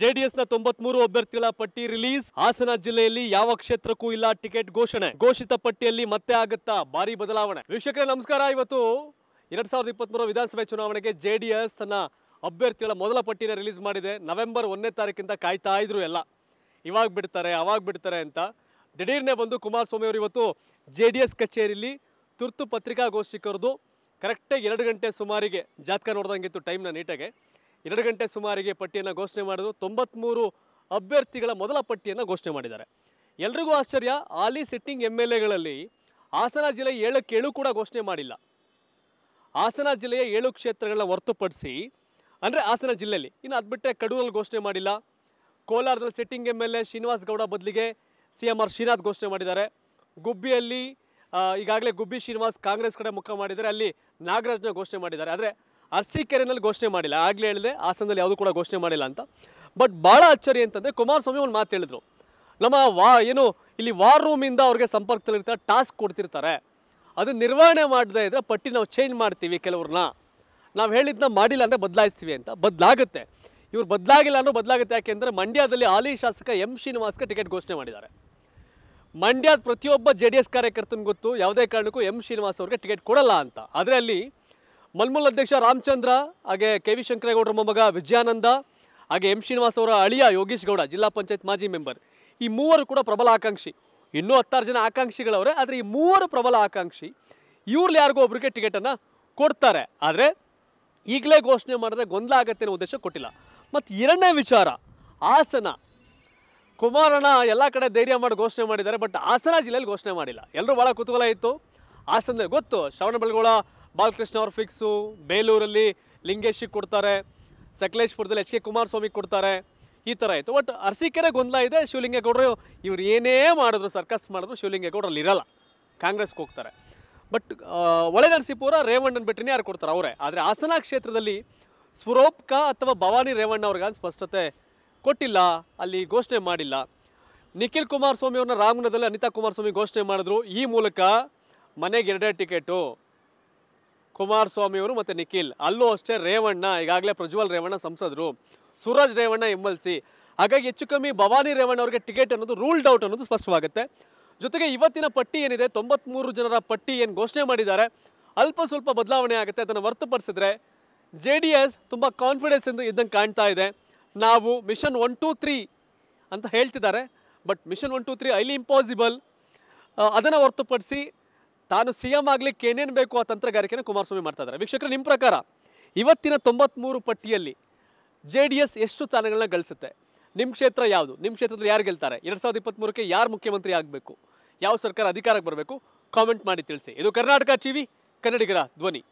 ಜೆಡಿಎಸ್ನ ತೊಂಬತ್ಮೂರು ಅಭ್ಯರ್ಥಿಗಳ ಪಟ್ಟಿ ರಿಲೀಸ್ ಹಾಸನ ಜಿಲ್ಲೆಯಲ್ಲಿ ಯಾವ ಕ್ಷೇತ್ರಕ್ಕೂ ಇಲ್ಲ ಟಿಕೆಟ್ ಘೋಷಣೆ ಘೋಷಿತ ಪಟ್ಟಿಯಲ್ಲಿ ಮತ್ತೆ ಆಗುತ್ತಾ ಭಾರಿ ಬದಲಾವಣೆ ವೀಕ್ಷಕರ ನಮಸ್ಕಾರ ಇವತ್ತು ಎರಡ್ ಸಾವಿರದ ಇಪ್ಪತ್ತ್ ವಿಧಾನಸಭೆ ಚುನಾವಣೆಗೆ ಜೆಡಿಎಸ್ ತನ್ನ ಅಭ್ಯರ್ಥಿಗಳ ಮೊದಲ ಪಟ್ಟಿನ ರಿಲೀಸ್ ಮಾಡಿದೆ ನವೆಂಬರ್ ಒಂದನೇ ತಾರೀಕಿಂದ ಕಾಯ್ತಾ ಇದ್ರು ಎಲ್ಲ ಇವಾಗ ಬಿಡ್ತಾರೆ ಅವಾಗ ಬಿಡ್ತಾರೆ ಅಂತ ದಿಢೀರ್ನೆ ಬಂದು ಕುಮಾರಸ್ವಾಮಿ ಅವರು ಇವತ್ತು ಜೆ ಡಿ ಎಸ್ ಕಚೇರಿಯಲ್ಲಿ ತುರ್ತು ಪತ್ರಿಕಾಗೋಷ್ಠಿ ಕರೆದು ಕರೆಕ್ಟಾಗಿ ಎರಡು ಗಂಟೆ ಸುಮಾರಿಗೆ ಜಾತಕ ನೋಡ್ದಂಗಿತ್ತು ಟೈಮ್ನ ನೀಟಾಗೆ ಎರಡು ಗಂಟೆ ಸುಮಾರಿಗೆ ಪಟ್ಟಿಯನ್ನು ಘೋಷಣೆ ಮಾಡಿದ್ರು ತೊಂಬತ್ತ್ಮೂರು ಅಭ್ಯರ್ಥಿಗಳ ಮೊದಲ ಪಟ್ಟಿಯನ್ನು ಘೋಷಣೆ ಮಾಡಿದ್ದಾರೆ ಎಲ್ರಿಗೂ ಆಶ್ಚರ್ಯ ಹಾಲಿ ಸಿಟ್ಟಿಂಗ್ ಎಮ್ ಎಲ್ ಎಗಳಲ್ಲಿ ಹಾಸನ ಜಿಲ್ಲೆ ಏಳಕ್ಕೆ ಏಳು ಕೂಡ ಘೋಷಣೆ ಮಾಡಿಲ್ಲ ಹಾಸನ ಜಿಲ್ಲೆಯ ಏಳು ಕ್ಷೇತ್ರಗಳನ್ನ ಹೊರತುಪಡಿಸಿ ಅಂದರೆ ಹಾಸನ ಜಿಲ್ಲೆಯಲ್ಲಿ ಇನ್ನು ಅದು ಬಿಟ್ಟರೆ ಕಡೂರಲ್ಲಿ ಘೋಷಣೆ ಮಾಡಿಲ್ಲ ಕೋಲಾರದಲ್ಲಿ sitting M L A Srinivas Gowda ಬದಲಿಗೆ ಸಿ ಎಂ ಆರ್ ಶ್ರೀನಾಥ್ ಘೋಷಣೆ ಮಾಡಿದ್ದಾರೆ ಗುಬ್ಬಿಯಲ್ಲಿ ಈಗಾಗಲೇ ಗುಬ್ಬಿ ಶ್ರೀನಿವಾಸ್ ಕಾಂಗ್ರೆಸ್ ಕಡೆ ಮುಖ ಮಾಡಿದರೆ ಅಲ್ಲಿ ನಾಗರಾಜ್ನ ಘೋಷಣೆ ಮಾಡಿದ್ದಾರೆ ಆದರೆ ಕೆರೆನಲ್ಲಿ ಘೋಷಣೆ ಮಾಡಿಲ್ಲ ಆಗಲೇ ಹೇಳಿದೆ ಹಾಸನದಲ್ಲಿ ಯಾವುದೂ ಕೂಡ ಘೋಷಣೆ ಮಾಡಿಲ್ಲ ಅಂತ ಬಟ್ ಭಾಳ ಅಚ್ಚರಿ ಅಂತಂದರೆ ಕುಮಾರಸ್ವಾಮಿ ಒಂದು ಮಾತು ಹೇಳಿದ್ರು ನಮ್ಮ ವಾ ಏನು ಇಲ್ಲಿ ವಾರ್ ರೂಮಿಂದ ಅವ್ರಿಗೆ ಸಂಪರ್ಕದಲ್ಲಿರ್ತಾರೆ ಟಾಸ್ಕ್ ಕೊಡ್ತಿರ್ತಾರೆ ಅದು ನಿರ್ವಹಣೆ ಮಾಡದೇ ಇದ್ದರೆ ಪಟ್ಟಿ ನಾವು ಚೇಂಜ್ ಮಾಡ್ತೀವಿ ಕೆಲವ್ರನ್ನ ನಾವು ಹೇಳಿದ್ನ ಮಾಡಿಲ್ಲ ಅಂದರೆ ಬದಲಾಯಿಸ್ತೀವಿ ಅಂತ ಬದಲಾಗುತ್ತೆ ಇವ್ರು ಬದಲಾಗಿಲ್ಲ ಅನ್ನೋ ಬದಲಾಗುತ್ತೆ ಯಾಕೆಂದರೆ ಮಂಡ್ಯದಲ್ಲಿ ಹಾಲಿ ಶಾಸಕ ಎಂ ಶ್ರೀನಿವಾಸ್ಗೆ ಟಿಕೆಟ್ ಘೋಷಣೆ ಮಾಡಿದ್ದಾರೆ ಮಂಡ್ಯದ ಪ್ರತಿಯೊಬ್ಬ ಜೆ ಡಿ ಎಸ್ ಕಾರ್ಯಕರ್ತನ ಗೊತ್ತು ಯಾವುದೇ ಕಾರಣಕ್ಕೂ ಎಂ ಶ್ರೀನಿವಾಸ್ ಅವ್ರಿಗೆ ಟಿಕೆಟ್ ಕೊಡಲ್ಲ ಅಂತ ಆದರೆ ಅಲ್ಲಿ ಮಲ್ಮೂಲ್ ಅಧ್ಯಕ್ಷ ರಾಮಚಂದ್ರ ಹಾಗೆ ಕೆ ವಿ ಶಂಕರೇಗೌಡರ ಮೊಮ್ಮಗ ವಿಜಯಾನಂದ ಹಾಗೆ ಎಂ ಶ್ರೀನಿವಾಸ್ ಅವರ ಅಳಿಯ ಯೋಗೀಶ್ ಗೌಡ ಜಿಲ್ಲಾ ಪಂಚಾಯತ್ ಮಾಜಿ ಮೆಂಬರ್ ಈ ಮೂವರು ಕೂಡ ಪ್ರಬಲ ಆಕಾಂಕ್ಷಿ ಇನ್ನೂ ಹತ್ತಾರು ಜನ ಆಕಾಂಕ್ಷಿಗಳವರೇ ಆದರೆ ಈ ಮೂವರು ಪ್ರಬಲ ಆಕಾಂಕ್ಷಿ ಇವ್ರಲ್ಲಿ ಯಾರಿಗೂ ಒಬ್ರಿಗೆ ಟಿಕೆಟನ್ನು ಕೊಡ್ತಾರೆ ಆದರೆ ಈಗಲೇ ಘೋಷಣೆ ಮಾಡಿದ್ರೆ ಗೊಂದಲ ಆಗತ್ತೆ ಅನ್ನೋ ಉದ್ದೇಶ ಕೊಟ್ಟಿಲ್ಲ ಮತ್ತು ಎರಡನೇ ವಿಚಾರ ಹಾಸನ ಕುಮಾರಣ್ಣ ಎಲ್ಲ ಕಡೆ ಧೈರ್ಯ ಮಾಡಿ ಘೋಷಣೆ ಮಾಡಿದ್ದಾರೆ ಬಟ್ ಹಾಸನ ಜಿಲ್ಲೆಯಲ್ಲಿ ಘೋಷಣೆ ಮಾಡಿಲ್ಲ ಎಲ್ಲರೂ ಭಾಳ ಕುತೂಹಲ ಇತ್ತು ಹಾಸನದಲ್ಲಿ ಗೊತ್ತು ಶ್ರವಣಬೆಳಗೊಳ ಬಾಲಕೃಷ್ಣ ಅವ್ರ ಫಿಕ್ಸು ಬೇಲೂರಲ್ಲಿ ಲಿಂಗೇಶಿಗೆ ಕೊಡ್ತಾರೆ ಸಕಲೇಶ್ಪುರದಲ್ಲಿ ಎಚ್ ಕೆ ಕುಮಾರಸ್ವಾಮಿ ಕೊಡ್ತಾರೆ ಈ ಥರ ಆಯಿತು ಬಟ್ ಅರಸೀಕೆರೆ ಗೊಂದಲ ಇದೆ ಶಿವಲಿಂಗೇಗೌಡರು ಇವ್ರು ಏನೇ ಮಾಡಿದ್ರು ಸರ್ಕಸ್ ಮಾಡಿದ್ರು ಶಿವಲಿಂಗೇಗೌಡರು ಅಲ್ಲಿ ಇರಲ್ಲ ಕಾಂಗ್ರೆಸ್ಗೆ ಹೋಗ್ತಾರೆ ಬಟ್ ಒಳನರಸೀಪುರ ರೇವಣ್ಣನ ಬಿಟ್ಟರೆ ಯಾರು ಕೊಡ್ತಾರೆ ಅವರೇ ಆದರೆ ಹಾಸನ ಕ್ಷೇತ್ರದಲ್ಲಿ ಸ್ವರೋಪ್ಕ ಅಥವಾ ಭವಾನಿ ರೇವಣ್ಣ ಅವ್ರಿಗೆ ಸ್ಪಷ್ಟತೆ ಕೊಟ್ಟಿಲ್ಲ ಅಲ್ಲಿ ಘೋಷಣೆ ಮಾಡಿಲ್ಲ ನಿಖಿಲ್ ಕುಮಾರಸ್ವಾಮಿ ಅವ್ರನ್ನ ರಾಮನಗರದಲ್ಲಿ ಅನಿತಾ ಕುಮಾರಸ್ವಾಮಿ ಘೋಷಣೆ ಮಾಡಿದ್ರು ಈ ಮೂಲಕ ಮನೆಗೆ ಎರಡೇ ಟಿಕೆಟು ಕುಮಾರಸ್ವಾಮಿಯವರು ಮತ್ತು ನಿಖಿಲ್ ಅಲ್ಲೂ ಅಷ್ಟೇ ರೇವಣ್ಣ ಈಗಾಗಲೇ ಪ್ರಜ್ವಲ್ ರೇವಣ್ಣ ಸಂಸದರು Suraj Revanna M L C ಹಾಗಾಗಿ ಹೆಚ್ಚು ಕಮ್ಮಿ ಭವಾನಿ ರೇವಣ್ಣ ಅವರಿಗೆ ಟಿಕೆಟ್ ಅನ್ನೋದು ರೂಲ್ಡ್ ಔಟ್ ಅನ್ನೋದು ಸ್ಪಷ್ಟವಾಗುತ್ತೆ ಜೊತೆಗೆ ಇವತ್ತಿನ ಪಟ್ಟಿ ಏನಿದೆ ತೊಂಬತ್ತ್ಮೂರು ಜನರ ಪಟ್ಟಿ ಏನು ಘೋಷಣೆ ಮಾಡಿದ್ದಾರೆ ಅಲ್ಪ ಸ್ವಲ್ಪ ಬದಲಾವಣೆ ಆಗುತ್ತೆ ಅದನ್ನು ಹೊರತುಪಡಿಸಿದ್ರೆ ಜೆ ಡಿ ಎಸ್ ತುಂಬ ಕಾನ್ಫಿಡೆನ್ಸ್ ಎಂದು ಇದ್ದಂಗೆ ಕಾಣ್ತಾ ಇದೆ ನಾವು ಮಿಷನ್ ಒನ್ ಟು ತ್ರೀ ಅಂತ ಹೇಳ್ತಿದ್ದಾರೆ but mission one two three ಐಲಿ ಇಂಪಾಸಿಬಲ್ ಅದನ್ನು ಹೊರತುಪಡಿಸಿ ತಾನು ಸಿಎಂ ಆಗ್ಲಿಕ್ಕೆ ಏನೇನು ಬೇಕು ಆ ತಂತ್ರಗಾರಿಕೆಯನ್ನು ಕುಮಾರಸ್ವಾಮಿ ಮಾಡ್ತಾ ಇದ್ದಾರೆ ವೀಕ್ಷಕರು ನಿಮ್ಮ ಪ್ರಕಾರ ಇವತ್ತಿನ ತೊಂಬತ್ಮೂರು ಪಟ್ಟಿಯಲ್ಲಿ ಜೆ ಡಿ ಎಸ್ ಎಷ್ಟು ಸ್ಥಾನಗಳನ್ನ ಗಳಿಸುತ್ತೆ ನಿಮ್ಮ ಕ್ಷೇತ್ರ ಯಾವುದು ನಿಮ್ಮ ಕ್ಷೇತ್ರದಲ್ಲಿ ಯಾರು ಗೆಲ್ತಾರೆ ಎರಡ್ ಸಾವಿರದ ಇಪ್ಪತ್ತ್ಮೂರಕ್ಕೆ ಯಾರು ಮುಖ್ಯಮಂತ್ರಿ ಆಗಬೇಕು ಯಾವ ಸರ್ಕಾರ ಅಧಿಕಾರಕ್ಕೆ ಬರಬೇಕು ಕಾಮೆಂಟ್ ಮಾಡಿ ತಿಳಿಸಿ ಇದು ಕರ್ನಾಟಕ ಟಿವಿ ಕನ್ನಡಿಗರ ಧ್ವನಿ